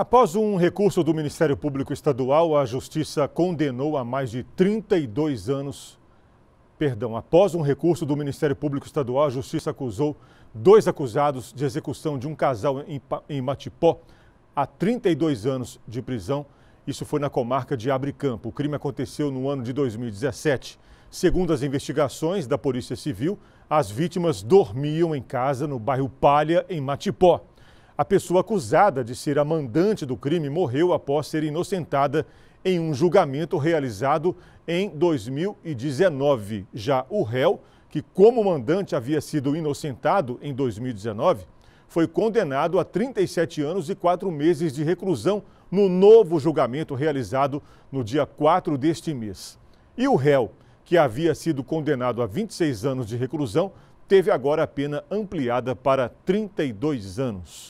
Após um recurso do Ministério Público Estadual, a Justiça condenou a mais de 32 anos. Perdão, após um recurso do Ministério Público Estadual, a Justiça acusou dois acusados de execução de um casal em, em Matipó a 32 anos de prisão. Isso foi na comarca de Abre Campo. O crime aconteceu no ano de 2017. Segundo as investigações da Polícia Civil, as vítimas dormiam em casa no bairro Palha, em Matipó. A pessoa acusada de ser a mandante do crime morreu após ser inocentada em um julgamento realizado em 2019. Já o réu, que como mandante havia sido inocentado em 2019, foi condenado a 37 anos e 4 meses de reclusão no novo julgamento realizado no dia 4 deste mês. E o réu, que havia sido condenado a 26 anos de reclusão, teve agora a pena ampliada para 32 anos.